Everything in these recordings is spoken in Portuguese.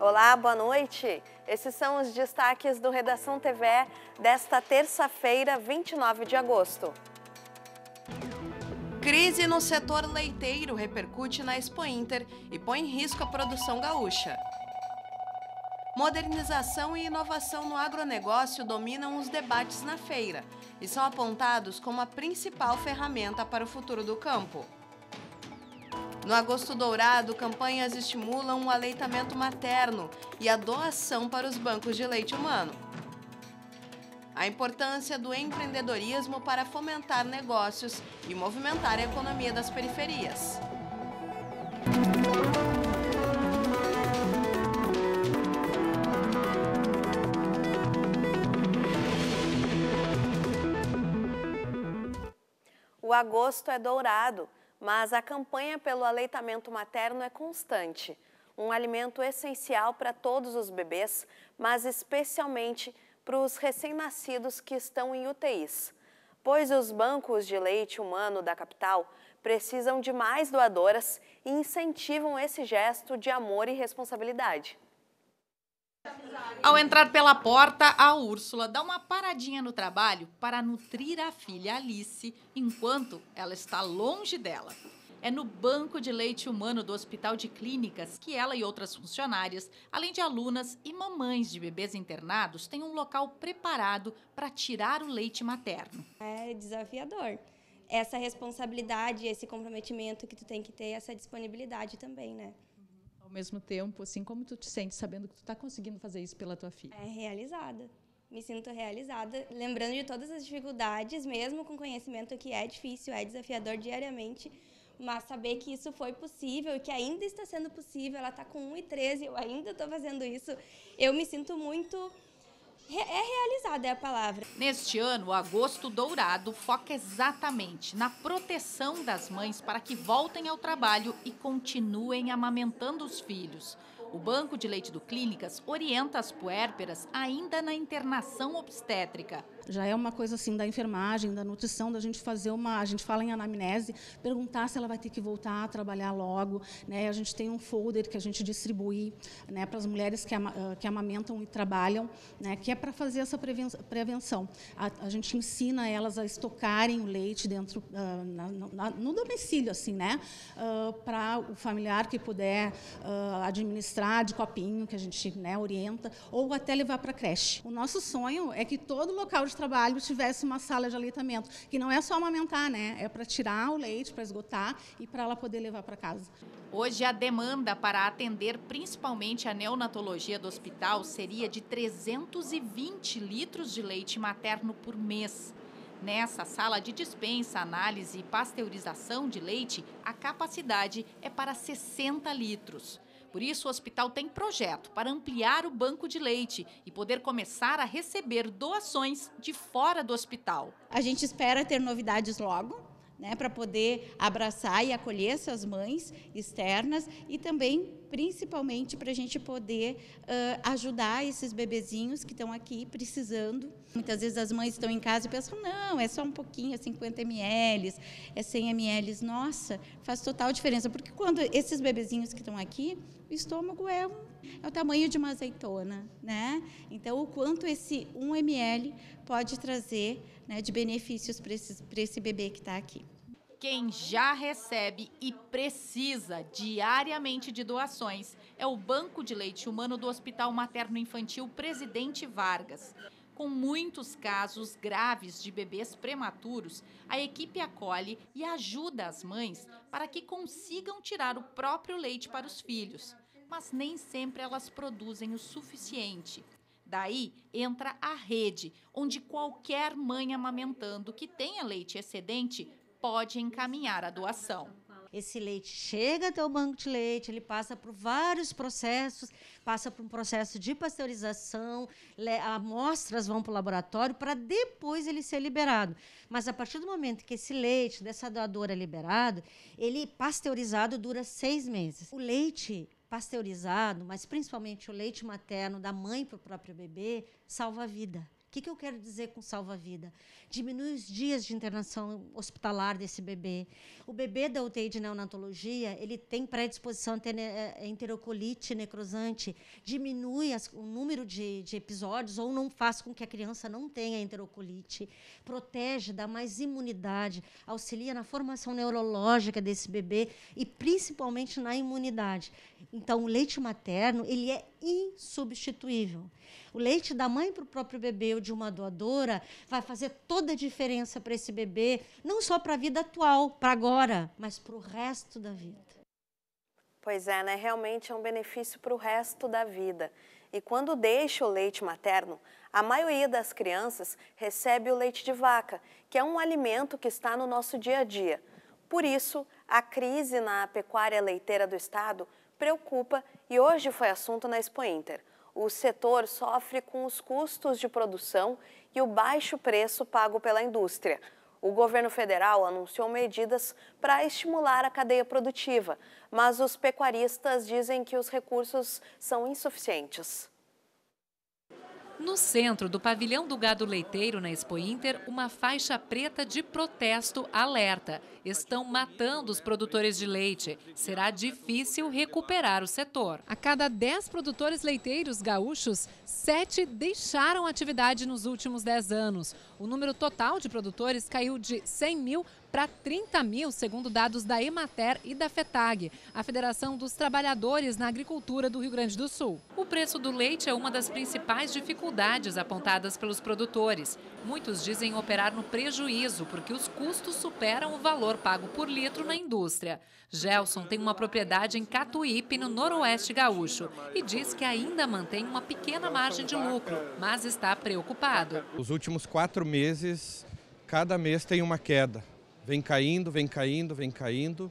Olá, boa noite. Esses são os destaques do Redação TV desta terça-feira, 29 de agosto. Crise no setor leiteiro repercute na Expo Inter e põe em risco a produção gaúcha. Modernização e inovação no agronegócio dominam os debates na feira e são apontados como a principal ferramenta para o futuro do campo. No agosto dourado, campanhas estimulam o aleitamento materno e a doação para os bancos de leite humano. A importância do empreendedorismo para fomentar negócios e movimentar a economia das periferias. O agosto é dourado mas a campanha pelo aleitamento materno é constante. Um alimento essencial para todos os bebês, mas especialmente para os recém-nascidos que estão em UTIs. Pois os bancos de leite humano da capital precisam de mais doadoras e incentivam esse gesto de amor e responsabilidade. Ao entrar pela porta, a Úrsula dá uma paradinha no trabalho para nutrir a filha Alice, enquanto ela está longe dela. É no banco de leite humano do Hospital de Clínicas que ela e outras funcionárias, além de alunas e mamães de bebês internados, têm um local preparado para tirar o leite materno. É desafiador. Essa responsabilidade, esse comprometimento que tu tem que ter, essa disponibilidade também, né? mesmo tempo, assim, como tu te sente sabendo que tu está conseguindo fazer isso pela tua filha? É realizada. Me sinto realizada, lembrando de todas as dificuldades, mesmo com conhecimento que é difícil, é desafiador diariamente, mas saber que isso foi possível, que ainda está sendo possível, ela está com 1,13, e eu ainda estou fazendo isso, eu me sinto muito é realizada, é a palavra. Neste ano, o Agosto Dourado foca exatamente na proteção das mães para que voltem ao trabalho e continuem amamentando os filhos. O Banco de Leite do Clínicas orienta as puérperas ainda na internação obstétrica já é uma coisa assim da enfermagem, da nutrição, da gente fazer uma, a gente fala em anamnese, perguntar se ela vai ter que voltar a trabalhar logo, né? A gente tem um folder que a gente distribui, né, para as mulheres que, ama, que amamentam e trabalham, né, que é para fazer essa prevenção. A, a, gente ensina elas a estocarem o leite dentro uh, na, na, no domicílio assim, né? Uh, para o familiar que puder uh, administrar de copinho que a gente, né, orienta ou até levar para creche. O nosso sonho é que todo local de de trabalho tivesse uma sala de aleitamento, que não é só amamentar, né? É para tirar o leite, para esgotar e para ela poder levar para casa. Hoje a demanda para atender principalmente a neonatologia do hospital seria de 320 litros de leite materno por mês. Nessa sala de dispensa, análise e pasteurização de leite, a capacidade é para 60 litros. Por isso, o hospital tem projeto para ampliar o banco de leite e poder começar a receber doações de fora do hospital. A gente espera ter novidades logo né, para poder abraçar e acolher essas mães externas e também, principalmente, para a gente poder uh, ajudar esses bebezinhos que estão aqui precisando. Muitas vezes as mães estão em casa e pensam, não, é só um pouquinho, é 50 ml, é 100 ml. Nossa, faz total diferença, porque quando esses bebezinhos que estão aqui, o estômago é um é o tamanho de uma azeitona, né? Então, o quanto esse 1 ml pode trazer né, de benefícios para esse, esse bebê que está aqui. Quem já recebe e precisa diariamente de doações é o Banco de Leite Humano do Hospital Materno Infantil Presidente Vargas. Com muitos casos graves de bebês prematuros, a equipe acolhe e ajuda as mães para que consigam tirar o próprio leite para os filhos mas nem sempre elas produzem o suficiente. Daí entra a rede, onde qualquer mãe amamentando que tenha leite excedente pode encaminhar a doação. Esse leite chega até o banco de leite, ele passa por vários processos, passa por um processo de pasteurização, amostras vão para o laboratório para depois ele ser liberado. Mas a partir do momento que esse leite dessa doadora é liberado, ele pasteurizado dura seis meses. O leite pasteurizado, mas principalmente o leite materno da mãe para o próprio bebê, salva a vida que, que eu quero dizer com salva-vida? Diminui os dias de internação hospitalar desse bebê. O bebê da UTI de neonatologia, ele tem predisposição a ter né, é, enterocolite necrosante. Diminui as, o número de, de episódios ou não faz com que a criança não tenha enterocolite. Protege, dá mais imunidade, auxilia na formação neurológica desse bebê e principalmente na imunidade. Então, o leite materno, ele é insubstituível. O leite da mãe para o próprio bebê ou de uma doadora vai fazer toda a diferença para esse bebê, não só para a vida atual, para agora, mas para o resto da vida. Pois é, né? Realmente é um benefício para o resto da vida. E quando deixa o leite materno, a maioria das crianças recebe o leite de vaca, que é um alimento que está no nosso dia a dia. Por isso, a crise na pecuária leiteira do estado preocupa e hoje foi assunto na Expo Inter. O setor sofre com os custos de produção e o baixo preço pago pela indústria. O governo federal anunciou medidas para estimular a cadeia produtiva, mas os pecuaristas dizem que os recursos são insuficientes. No centro do pavilhão do gado leiteiro na Expo Inter, uma faixa preta de protesto alerta. Estão matando os produtores de leite. Será difícil recuperar o setor. A cada 10 produtores leiteiros gaúchos, 7 deixaram a atividade nos últimos 10 anos. O número total de produtores caiu de 100 mil para 30 mil, segundo dados da Emater e da FETAG, a Federação dos Trabalhadores na Agricultura do Rio Grande do Sul. O preço do leite é uma das principais dificuldades apontadas pelos produtores. Muitos dizem operar no prejuízo, porque os custos superam o valor pago por litro na indústria. Gelson tem uma propriedade em Catuípe, no noroeste gaúcho, e diz que ainda mantém uma pequena margem de lucro, mas está preocupado. Os últimos quatro meses, cada mês tem uma queda vem caindo, vem caindo, vem caindo.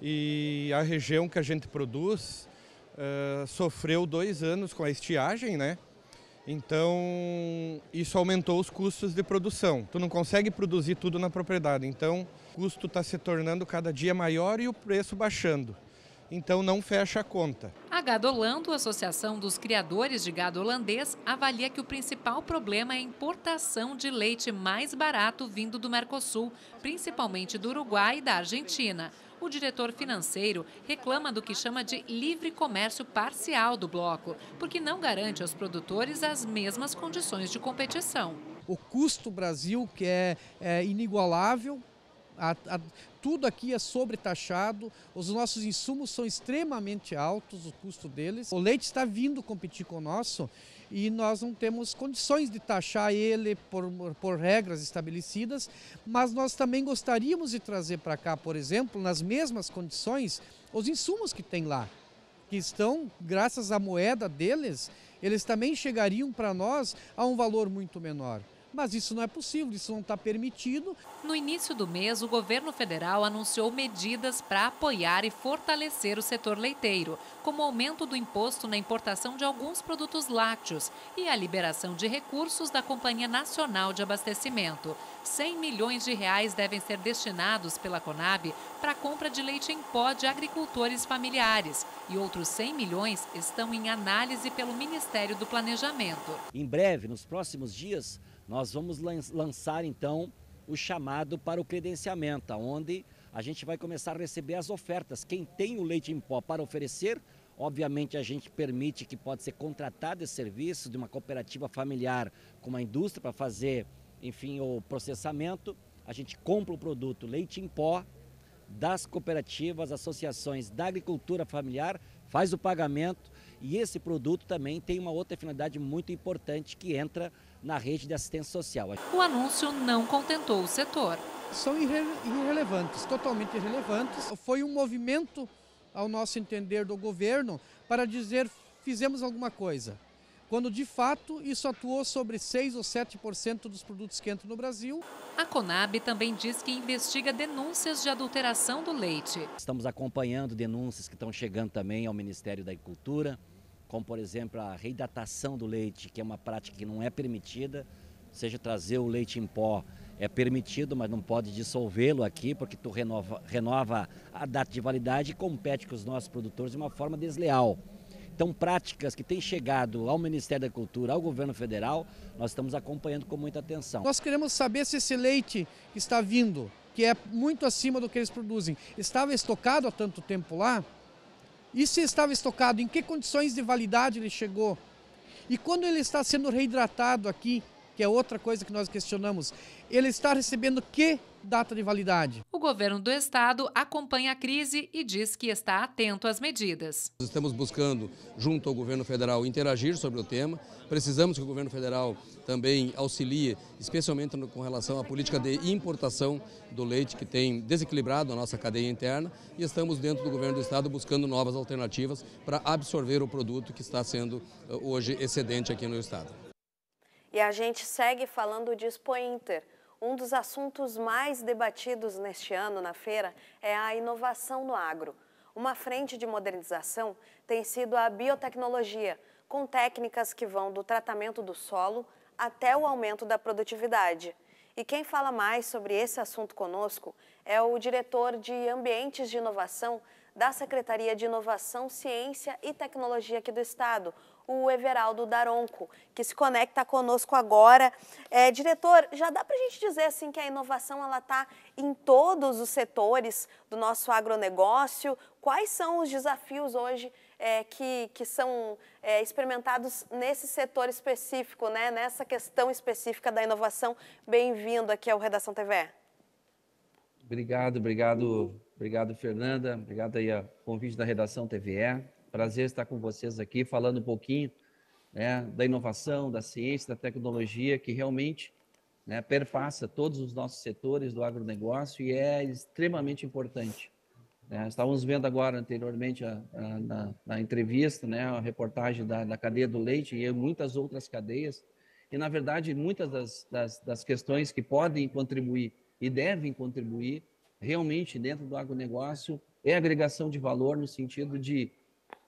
E a região que a gente produz uh, sofreu dois anos com a estiagem, né? Então, isso aumentou os custos de produção. Tu não consegue produzir tudo na propriedade, então o custo está se tornando cada dia maior e o preço baixando. Então, não fecha a conta. Gado Holando, a Associação dos Criadores de Gado Holandês, avalia que o principal problema é a importação de leite mais barato vindo do Mercosul, principalmente do Uruguai e da Argentina. O diretor financeiro reclama do que chama de livre comércio parcial do bloco, porque não garante aos produtores as mesmas condições de competição. O custo Brasil, que é, é inigualável, a, a, tudo aqui é sobretaxado, os nossos insumos são extremamente altos, o custo deles. O leite está vindo competir com o nosso e nós não temos condições de taxar ele por, por regras estabelecidas, mas nós também gostaríamos de trazer para cá, por exemplo, nas mesmas condições, os insumos que tem lá, que estão, graças à moeda deles, eles também chegariam para nós a um valor muito menor mas isso não é possível, isso não está permitido. No início do mês, o governo federal anunciou medidas para apoiar e fortalecer o setor leiteiro, como aumento do imposto na importação de alguns produtos lácteos e a liberação de recursos da Companhia Nacional de Abastecimento. 100 milhões de reais devem ser destinados pela Conab para a compra de leite em pó de agricultores familiares e outros 100 milhões estão em análise pelo Ministério do Planejamento. Em breve, nos próximos dias, nós vamos lançar então o chamado para o credenciamento, onde a gente vai começar a receber as ofertas. Quem tem o leite em pó para oferecer, obviamente a gente permite que pode ser contratado esse serviço de uma cooperativa familiar com uma indústria para fazer, enfim, o processamento. A gente compra o produto leite em pó das cooperativas, associações da agricultura familiar, faz o pagamento e esse produto também tem uma outra finalidade muito importante que entra na rede de assistência social. O anúncio não contentou o setor. São irre irrelevantes, totalmente irrelevantes. Foi um movimento, ao nosso entender, do governo para dizer fizemos alguma coisa quando de fato isso atuou sobre 6 ou 7% dos produtos que entram no Brasil. A Conab também diz que investiga denúncias de adulteração do leite. Estamos acompanhando denúncias que estão chegando também ao Ministério da Agricultura como por exemplo a reidatação do leite, que é uma prática que não é permitida, ou seja, trazer o leite em pó é permitido, mas não pode dissolvê-lo aqui, porque tu renova, renova a data de validade e compete com os nossos produtores de uma forma desleal. Então, práticas que têm chegado ao Ministério da Cultura, ao governo federal, nós estamos acompanhando com muita atenção. Nós queremos saber se esse leite está vindo, que é muito acima do que eles produzem, estava estocado há tanto tempo lá? E se estava estocado, em que condições de validade ele chegou? E quando ele está sendo reidratado aqui, que é outra coisa que nós questionamos. Ele está recebendo que data de validade? O governo do estado acompanha a crise e diz que está atento às medidas. Estamos buscando, junto ao governo federal, interagir sobre o tema. Precisamos que o governo federal também auxilie, especialmente com relação à política de importação do leite, que tem desequilibrado a nossa cadeia interna. E estamos, dentro do governo do estado, buscando novas alternativas para absorver o produto que está sendo eh, hoje excedente aqui no estado. E a gente segue falando de Expo Inter. Um dos assuntos mais debatidos neste ano na feira é a inovação no agro. Uma frente de modernização tem sido a biotecnologia, com técnicas que vão do tratamento do solo até o aumento da produtividade. E quem fala mais sobre esse assunto conosco é o diretor de Ambientes de Inovação da Secretaria de Inovação, Ciência e Tecnologia aqui do Estado, o Everaldo Daronco, que se conecta conosco agora. É, diretor, já dá para a gente dizer assim que a inovação ela está em todos os setores do nosso agronegócio. Quais são os desafios hoje é, que, que são é, experimentados nesse setor específico, né? nessa questão específica da inovação? Bem-vindo aqui ao Redação TV. Obrigado, obrigado, obrigado, Fernanda. Obrigado aí ao convite da Redação TVE. Prazer estar com vocês aqui, falando um pouquinho né, da inovação, da ciência, da tecnologia, que realmente né, perpassa todos os nossos setores do agronegócio e é extremamente importante. É, estávamos vendo agora anteriormente a, a, na, na, entrevista, né, a reportagem da, da, cadeia do leite e muitas outras cadeias. E, na verdade, muitas das, das, das, questões que podem contribuir e devem contribuir realmente dentro do agronegócio é agregação de valor no sentido de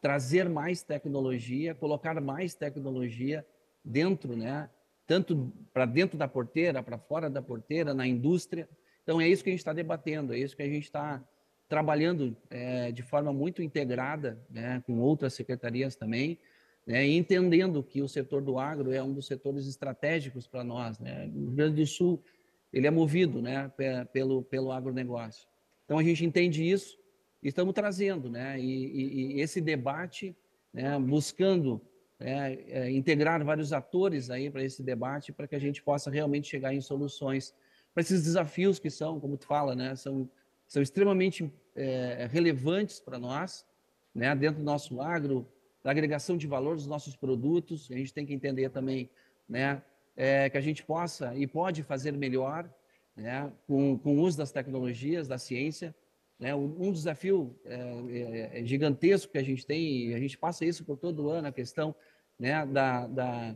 trazer mais tecnologia, colocar mais tecnologia dentro, né? Tanto para dentro da porteira, para fora da porteira, na indústria. Então é isso que a gente está debatendo, é isso que a gente está trabalhando é, de forma muito integrada, né, com outras secretarias também, né, entendendo que o setor do agro é um dos setores estratégicos para nós. Né? O Rio Grande do Sul ele é movido né, pelo, pelo agronegócio. Então a gente entende isso estamos trazendo, né? E, e, e esse debate, né? buscando é, é, integrar vários atores aí para esse debate, para que a gente possa realmente chegar em soluções para esses desafios que são, como tu fala, né? São, são extremamente é, relevantes para nós, né? Dentro do nosso agro, da agregação de valor dos nossos produtos, a gente tem que entender também, né? É, que a gente possa e pode fazer melhor, né? Com, com o uso das tecnologias, da ciência, né? Um desafio é, é, é, gigantesco que a gente tem, e a gente passa isso por todo ano, a questão né, da, da,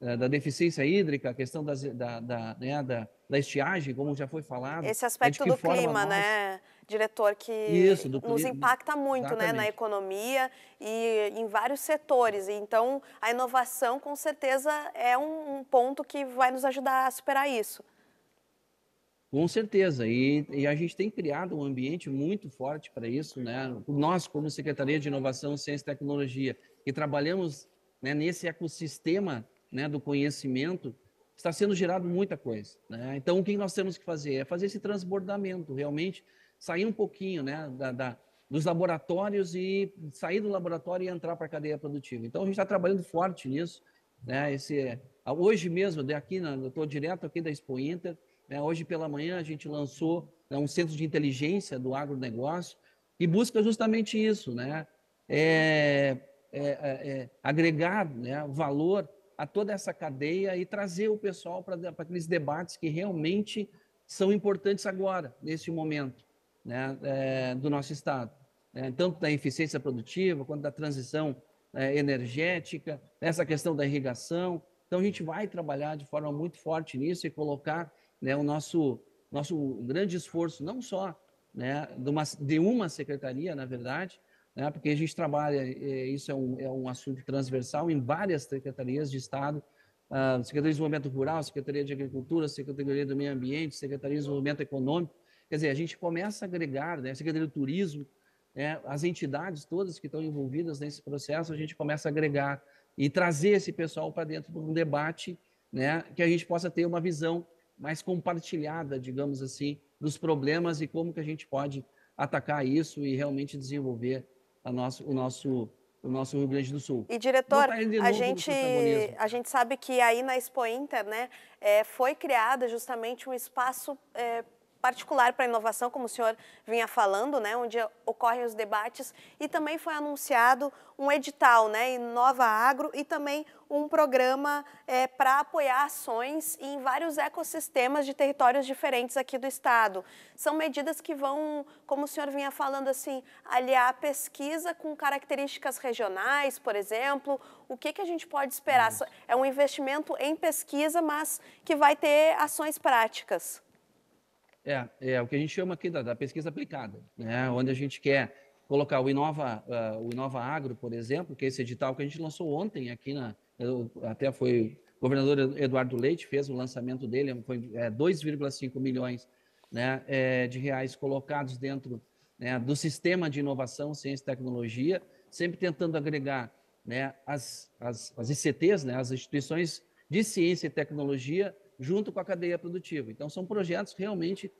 é, da deficiência hídrica, a questão das, da, da, né, da, da, estiagem, como já foi falado. Esse é aspecto do clima, nós... né, diretor, que Isso, nos clima. impacta muito né, na economia e em vários setores. Então, a inovação, com certeza, é um ponto que vai nos ajudar a superar isso. Com certeza, e, e, a gente tem criado um ambiente muito forte para isso, né? Nós, como Secretaria de Inovação, Ciência e Tecnologia, que trabalhamos né, nesse ecossistema né, do conhecimento, está sendo gerado muita coisa, né? Então, o que nós temos que fazer é fazer esse transbordamento, realmente sair um pouquinho, né, da, da dos laboratórios e sair do laboratório e entrar para a cadeia produtiva. Então, a gente está trabalhando forte nisso, né? Esse, é, hoje mesmo, daqui, estou direto aqui da Expo Inter, né? Hoje pela manhã a gente lançou né, um centro de inteligência do agronegócio e busca justamente isso, né? É, é, é, é, agregar né, valor a toda essa cadeia e trazer o pessoal para aqueles debates que realmente são importantes agora, nesse momento né, é, do nosso Estado. Né? tanto da eficiência produtiva, quanto da transição é, energética, essa questão da irrigação. Então, a gente vai trabalhar de forma muito forte nisso e colocar né, o nosso, nosso grande esforço, não só né, de, uma, de uma secretaria, na verdade, né, porque a gente trabalha, é, isso é um, é um assunto transversal em várias secretarias de Estado, ah, Secretaria de Desenvolvimento Rural, Secretaria de Agricultura, Secretaria do Meio Ambiente, Secretaria de Desenvolvimento Econômico, quer dizer, a gente começa a agregar, né, Secretaria do Turismo, né, as entidades todas que estão envolvidas nesse processo, a gente começa a agregar e trazer esse pessoal para dentro de um debate né, que a gente possa ter uma visão mais compartilhada, digamos assim, dos problemas e como que a gente pode atacar isso e realmente desenvolver nosso, o nosso o nosso Rio Grande do Sul. E diretor, a gente, a gente sabe que aí na Expo Inter, né, é, foi criado justamente um espaço é, particular para a inovação, como o senhor vinha falando, né, onde ocorrem os debates, e também foi anunciado um edital, né, Nova Agro, e também um programa é, para apoiar ações em vários ecossistemas de territórios diferentes aqui do estado. São medidas que vão, como o senhor vinha falando assim, aliar a pesquisa com características regionais, por exemplo. O que, que a gente pode esperar? Hum. É um investimento em pesquisa, mas que vai ter ações práticas. É, é o que a gente chama aqui da, da pesquisa aplicada, né? onde a gente quer colocar o Inova, uh, o Inova Agro, por exemplo, que é esse edital que a gente lançou ontem aqui na. até foi o governador Eduardo Leite fez o lançamento dele, foi é, 2,5 milhões né, é, de reais colocados dentro né, do sistema de inovação, ciência e tecnologia, sempre tentando agregar né, as, as, as ICTs, né, as instituições de ciência e tecnologia, junto com a cadeia produtiva. Então, são projetos realmente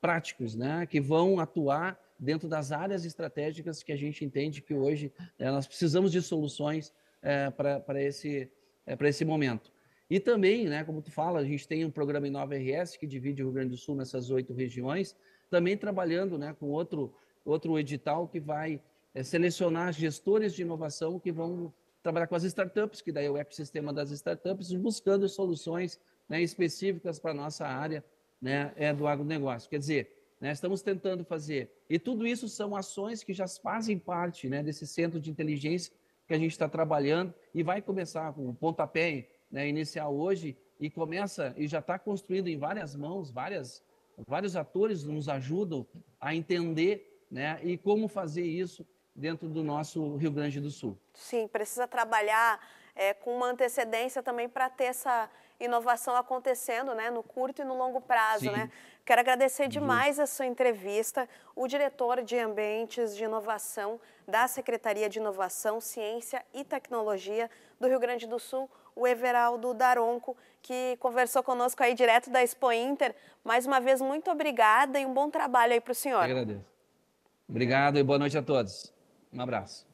práticos, né, que vão atuar dentro das áreas estratégicas que a gente entende que hoje é, nós precisamos de soluções é, para esse, é, esse momento. E também, né, como tu fala, a gente tem um programa Inova RS que divide o Rio Grande do Sul nessas oito regiões, também trabalhando né, com outro, outro edital que vai é, selecionar gestores de inovação que vão trabalhar com as startups, que daí é o ecossistema das startups, buscando soluções né, específicas para a nossa área né, é, do agronegócio. Quer dizer, né, estamos tentando fazer. E tudo isso são ações que já fazem parte né, desse centro de inteligência que a gente está trabalhando e vai começar com o pontapé né, inicial hoje e começa e já está construído em várias mãos, várias, vários atores nos ajudam a entender né, e como fazer isso dentro do nosso Rio Grande do Sul. Sim, precisa trabalhar é, com uma antecedência também para ter essa inovação acontecendo né, no curto e no longo prazo. Né? Quero agradecer uhum. demais a sua entrevista. O diretor de Ambientes de Inovação da Secretaria de Inovação, Ciência e Tecnologia do Rio Grande do Sul, o Everaldo Daronco, que conversou conosco aí direto da Expo Inter. Mais uma vez, muito obrigada e um bom trabalho aí para o senhor. Eu agradeço. Obrigado e boa noite a todos. Um abraço.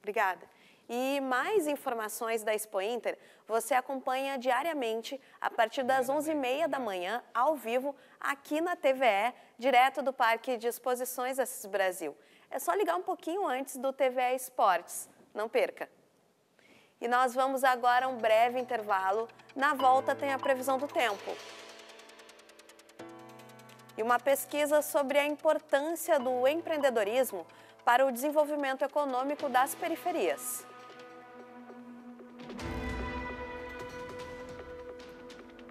Obrigada. E mais informações da Expo Inter você acompanha diariamente a partir das 11h30 da manhã, ao vivo, aqui na TVE, direto do Parque de Exposições Assis Brasil. É só ligar um pouquinho antes do TVE Esportes. Não perca! E nós vamos agora a um breve intervalo. Na volta tem a previsão do tempo. E uma pesquisa sobre a importância do empreendedorismo para o desenvolvimento econômico das periferias.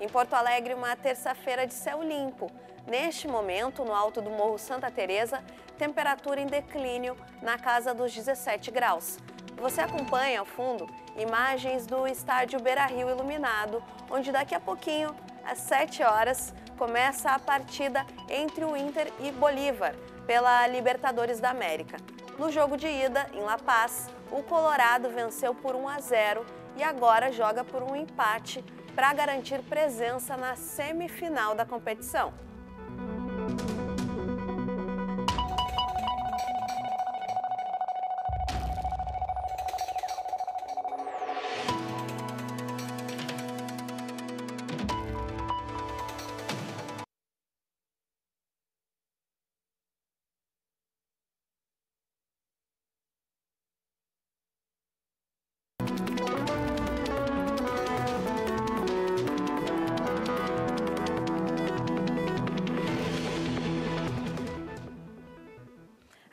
Em Porto Alegre, uma terça-feira de céu limpo. Neste momento, no alto do Morro Santa Teresa, temperatura em declínio na casa dos 17 graus. Você acompanha ao fundo imagens do estádio Beira-Rio iluminado, onde daqui a pouquinho, às 7 horas, começa a partida entre o Inter e Bolívar pela Libertadores da América. No jogo de ida, em La Paz, o Colorado venceu por 1 a 0 e agora joga por um empate para garantir presença na semifinal da competição.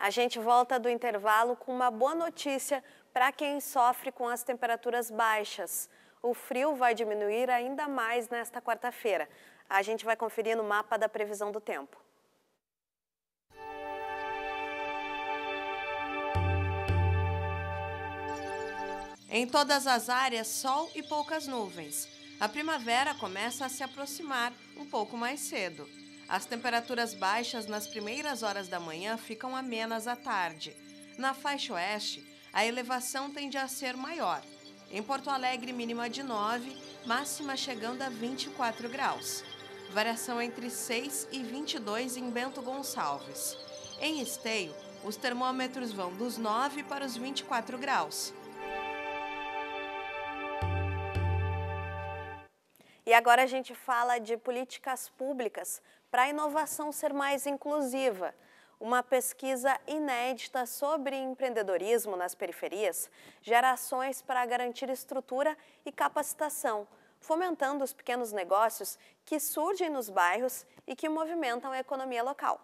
A gente volta do intervalo com uma boa notícia para quem sofre com as temperaturas baixas. O frio vai diminuir ainda mais nesta quarta-feira. A gente vai conferir no mapa da previsão do tempo. Em todas as áreas, sol e poucas nuvens. A primavera começa a se aproximar um pouco mais cedo. As temperaturas baixas nas primeiras horas da manhã ficam amenas à tarde. Na faixa oeste, a elevação tende a ser maior. Em Porto Alegre, mínima de 9, máxima chegando a 24 graus. Variação entre 6 e 22 em Bento Gonçalves. Em Esteio, os termômetros vão dos 9 para os 24 graus. E agora a gente fala de políticas públicas para a inovação ser mais inclusiva. Uma pesquisa inédita sobre empreendedorismo nas periferias gera ações para garantir estrutura e capacitação, fomentando os pequenos negócios que surgem nos bairros e que movimentam a economia local.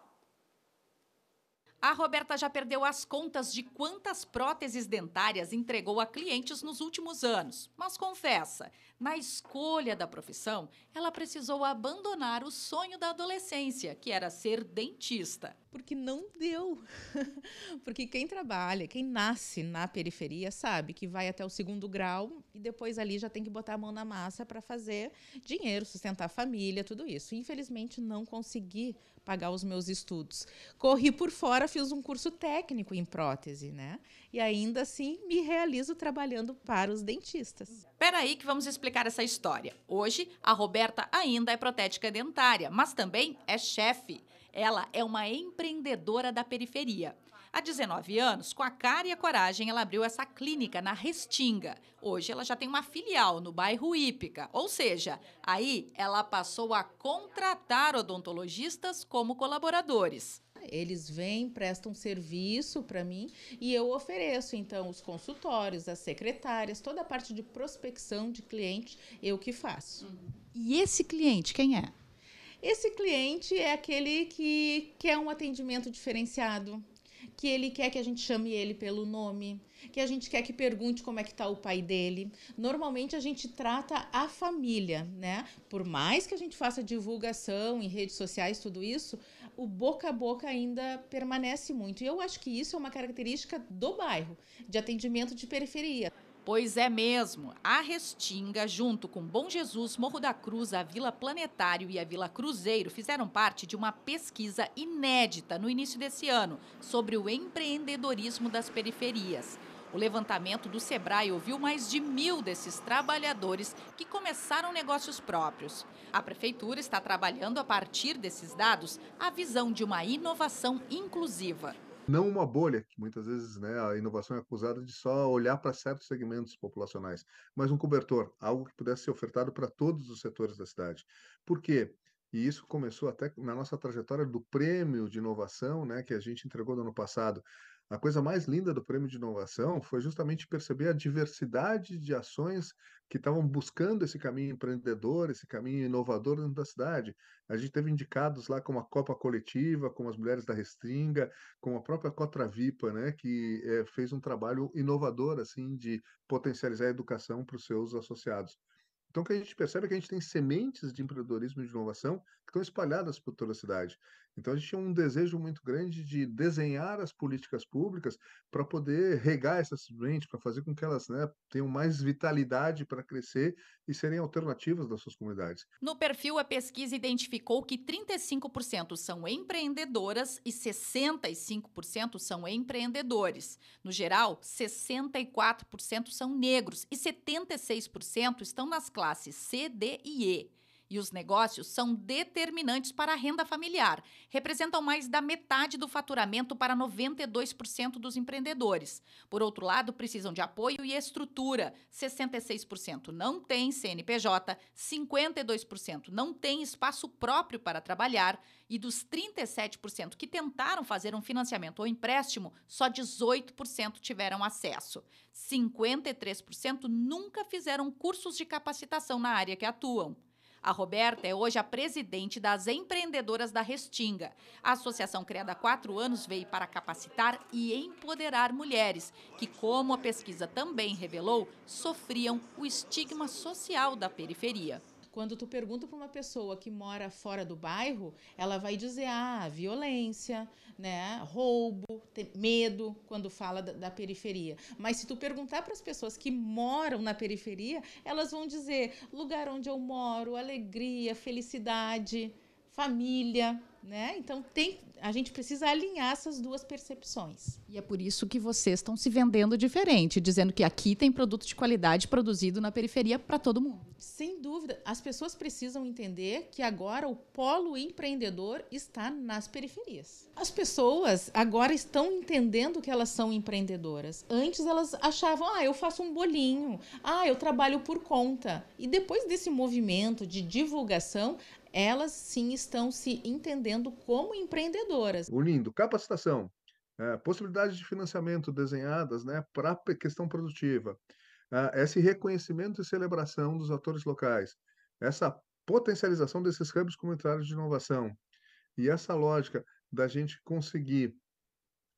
A Roberta já perdeu as contas de quantas próteses dentárias entregou a clientes nos últimos anos, mas confessa, na escolha da profissão, ela precisou abandonar o sonho da adolescência, que era ser dentista. Porque não deu. Porque quem trabalha, quem nasce na periferia, sabe que vai até o segundo grau e depois ali já tem que botar a mão na massa para fazer dinheiro, sustentar a família, tudo isso. Infelizmente, não consegui pagar os meus estudos. Corri por fora, fiz um curso técnico em prótese, né? E ainda assim me realizo trabalhando para os dentistas. Peraí que vamos explicar essa história. Hoje, a Roberta ainda é protética dentária, mas também é chefe. Ela é uma empreendedora da periferia. Há 19 anos, com a cara e a coragem, ela abriu essa clínica na Restinga. Hoje ela já tem uma filial no bairro Ípica, ou seja, aí ela passou a contratar odontologistas como colaboradores. Eles vêm, prestam serviço para mim e eu ofereço então os consultórios, as secretárias, toda a parte de prospecção de cliente, eu que faço. Uhum. E esse cliente quem é? Esse cliente é aquele que quer um atendimento diferenciado, que ele quer que a gente chame ele pelo nome, que a gente quer que pergunte como é que tá o pai dele. Normalmente a gente trata a família, né? Por mais que a gente faça divulgação em redes sociais, tudo isso, o boca a boca ainda permanece muito. E eu acho que isso é uma característica do bairro, de atendimento de periferia. Pois é mesmo. A Restinga, junto com Bom Jesus, Morro da Cruz, a Vila Planetário e a Vila Cruzeiro, fizeram parte de uma pesquisa inédita no início desse ano sobre o empreendedorismo das periferias. O levantamento do Sebrae ouviu mais de mil desses trabalhadores que começaram negócios próprios. A Prefeitura está trabalhando, a partir desses dados, a visão de uma inovação inclusiva não uma bolha, que muitas vezes né, a inovação é acusada de só olhar para certos segmentos populacionais, mas um cobertor, algo que pudesse ser ofertado para todos os setores da cidade. Por quê? E isso começou até na nossa trajetória do prêmio de inovação, né, que a gente entregou no ano passado a coisa mais linda do prêmio de inovação foi justamente perceber a diversidade de ações que estavam buscando esse caminho empreendedor, esse caminho inovador dentro da cidade. A gente teve indicados lá como a Copa Coletiva, como as Mulheres da Restringa, como a própria Vipa, né, que é, fez um trabalho inovador assim de potencializar a educação para os seus associados. Então, o que a gente percebe é que a gente tem sementes de empreendedorismo e de inovação estão espalhadas por toda a cidade. Então a gente tinha um desejo muito grande de desenhar as políticas públicas para poder regar essas sementes, para fazer com que elas né, tenham mais vitalidade para crescer e serem alternativas das suas comunidades. No perfil, a pesquisa identificou que 35% são empreendedoras e 65% são empreendedores. No geral, 64% são negros e 76% estão nas classes C, D e E. E os negócios são determinantes para a renda familiar. Representam mais da metade do faturamento para 92% dos empreendedores. Por outro lado, precisam de apoio e estrutura. 66% não tem CNPJ, 52% não tem espaço próprio para trabalhar e dos 37% que tentaram fazer um financiamento ou empréstimo, só 18% tiveram acesso. 53% nunca fizeram cursos de capacitação na área que atuam. A Roberta é hoje a presidente das empreendedoras da Restinga. A associação criada há quatro anos veio para capacitar e empoderar mulheres que, como a pesquisa também revelou, sofriam o estigma social da periferia. Quando tu pergunta para uma pessoa que mora fora do bairro, ela vai dizer: ah, violência, né? Roubo, medo, quando fala da, da periferia. Mas se tu perguntar para as pessoas que moram na periferia, elas vão dizer: lugar onde eu moro, alegria, felicidade, família. Né? Então tem, a gente precisa alinhar essas duas percepções. E é por isso que vocês estão se vendendo diferente, dizendo que aqui tem produto de qualidade produzido na periferia para todo mundo. Sem dúvida, as pessoas precisam entender que agora o polo empreendedor está nas periferias. As pessoas agora estão entendendo que elas são empreendedoras. Antes elas achavam, ah, eu faço um bolinho, ah, eu trabalho por conta. E depois desse movimento de divulgação, elas sim estão se entendendo como empreendedoras. Unindo capacitação, é, possibilidades de financiamento desenhadas né, para a questão produtiva, é, esse reconhecimento e celebração dos atores locais, essa potencialização desses campos comunitários de inovação e essa lógica da gente conseguir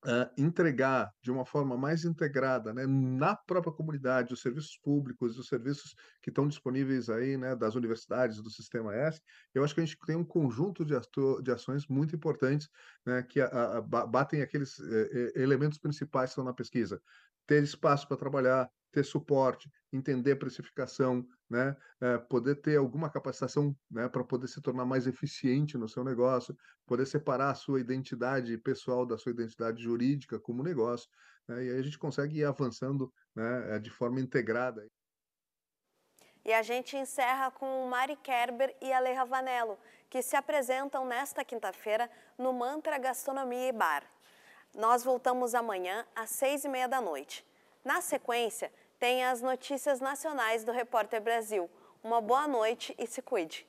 uh, entregar de uma forma mais integrada, né, na própria comunidade, os serviços públicos, os serviços que estão disponíveis aí, né, das universidades, do sistema S, eu acho que a gente tem um conjunto de, ato, de ações muito importantes, né, que a, a, batem aqueles eh, eh, elementos principais que estão na pesquisa. Ter espaço para trabalhar, ter suporte, entender precificação, né, é, poder ter alguma capacitação né, para poder se tornar mais eficiente no seu negócio, poder separar a sua identidade pessoal da sua identidade jurídica como negócio. Né, e aí a gente consegue ir avançando né, eh, de forma integrada. E a gente encerra com o Mari Kerber e Ale Vanello, que se apresentam nesta quinta-feira no Mantra Gastronomia e Bar. Nós voltamos amanhã às seis e meia da noite. Na sequência, tem as notícias nacionais do Repórter Brasil. Uma boa noite e se cuide.